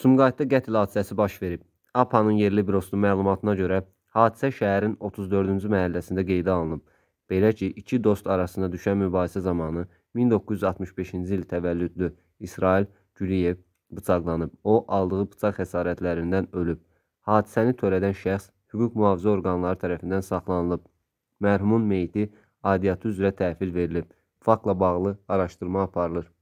Sumqayıtda qətl hadisəsi baş verib. APA-nın yerli bürosunun məlumatına görə hadisə şəhərin 34-cü məhəlləsində qeydə alınıb. Belə ki, iki dost arasında düşən mübahisə zamanı 1965-ci il təvəllüdlü İsrail Güliyev bıçaqlanıb. O, aldığı bıçaq xəsarətlərindən ölüb. Hadisəni törədən şəxs hüquq mühafizə orqanları tərəfindən saxlanılıb. Mərhumun meyti adiyyatı üzrə təhvil verilib. Faktla bağlı araşdırma aparılır.